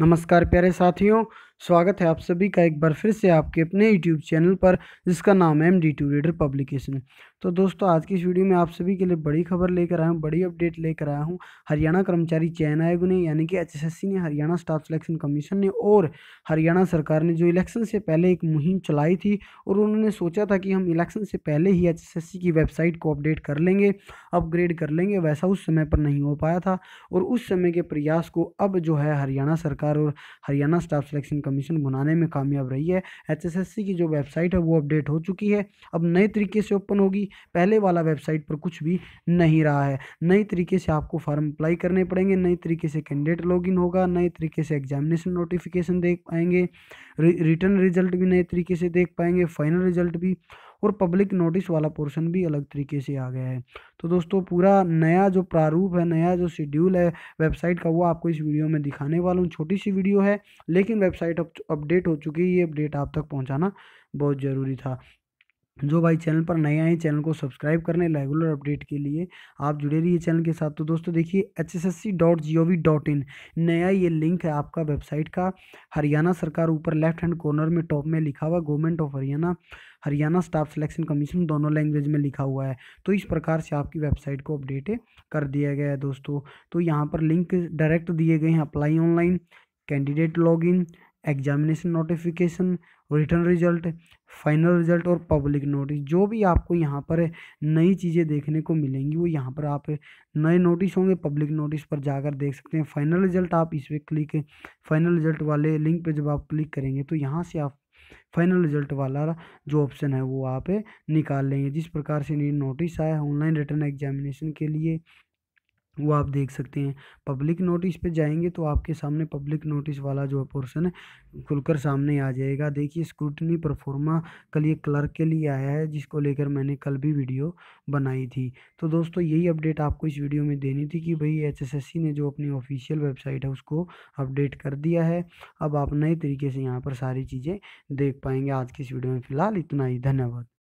नमस्कार प्यारे साथियों स्वागत है आप सभी का एक बार फिर से आपके अपने यूट्यूब चैनल पर जिसका नाम है M D two reader publication तो दोस्तों आज की इस वीडियो में आप सभी के लिए बड़ी खबर लेकर आया हूँ बड़ी अपडेट लेकर आया हूँ हरियाणा कर्मचारी चयन आयोग ने यानी कि एचएसएससी ने हरियाणा स्टाफ सिलेक्शन कमीशन ने और हरियाणा सरकार ने जो इलेक्शन से पहले एक मुहिम चलाई थी और उन्होंने सोचा था कि हम इलेक्शन से पहले ही एच की वेबसाइट को अपडेट कर लेंगे अपग्रेड कर लेंगे वैसा उस समय पर नहीं हो पाया था और उस समय के प्रयास को अब जो है हरियाणा सरकार और हरियाणा स्टाफ सिलेक्शन कमीशन बनाने में कामयाब रही है एचएसएससी की जो वेबसाइट है वो अपडेट हो चुकी है अब नए तरीके से ओपन होगी पहले वाला वेबसाइट पर कुछ भी नहीं रहा है नई तरीके से आपको फॉर्म अप्लाई करने पड़ेंगे नई तरीके से कैंडिडेट लॉग होगा नए तरीके से एग्जामिनेशन नोटिफिकेशन देख पाएंगे रिटर्न रिजल्ट भी नए तरीके से देख पाएंगे फाइनल रिजल्ट भी और पब्लिक नोटिस वाला पोर्शन भी अलग तरीके से आ गया है तो दोस्तों पूरा नया जो प्रारूप है नया जो शेड्यूल है वेबसाइट का वो आपको इस वीडियो में दिखाने वाला हूँ छोटी सी वीडियो है लेकिन वेबसाइट अपडेट हो चुकी है ये अपडेट आप तक पहुँचाना बहुत ज़रूरी था जो भाई चैनल पर नए आए चैनल को सब्सक्राइब करने रेगुलर अपडेट के लिए आप जुड़े रहिए चैनल के साथ तो दोस्तों देखिए H S S C dot G O V dot in नया ये लिंक है आपका वेबसाइट का हरियाणा सरकार ऊपर लेफ्ट हैंड कॉर्नर में टॉप में लिखा हुआ government of Haryana Haryana staff selection commission दोनों लैंग्वेज में लिखा हुआ है तो इस प्रकार से आपकी वेबसाइट को अपडेट कर दिया गया है दोस्तों तो यहाँ पर लिंक डायरेक्ट दिए गए हैं apply online candidate in examination notification written result final result और पब्लिक नोटिस जो भी आपको यहाँ पर नई चीज़ें देखने को मिलेंगी वो यहाँ पर आप नए नोटिस होंगे पब्लिक नोटिस पर जाकर देख सकते हैं फाइनल रिजल्ट आप इस पर क्लिक फाइनल रिजल्ट वाले लिंक पे जब आप क्लिक करेंगे तो यहाँ से आप फाइनल रिजल्ट वाला जो ऑप्शन है वो आप निकाल लेंगे जिस प्रकार से नोटिस आया ऑनलाइन रिटर्न एग्जामिनेशन के लिए वो आप देख सकते हैं पब्लिक नोटिस पे जाएंगे तो आपके सामने पब्लिक नोटिस वाला जो पोर्शन है खुलकर सामने आ जाएगा देखिए स्क्रूटनी परफॉर्मा कल ये क्लर्क के लिए आया है जिसको लेकर मैंने कल भी वीडियो बनाई थी तो दोस्तों यही अपडेट आपको इस वीडियो में देनी थी कि भाई एचएसएससी ने जो अपनी ऑफिशियल वेबसाइट है उसको अपडेट कर दिया है अब आप नए तरीके से यहाँ पर सारी चीज़ें देख पाएंगे आज की इस वीडियो में फ़िलहाल इतना ही धन्यवाद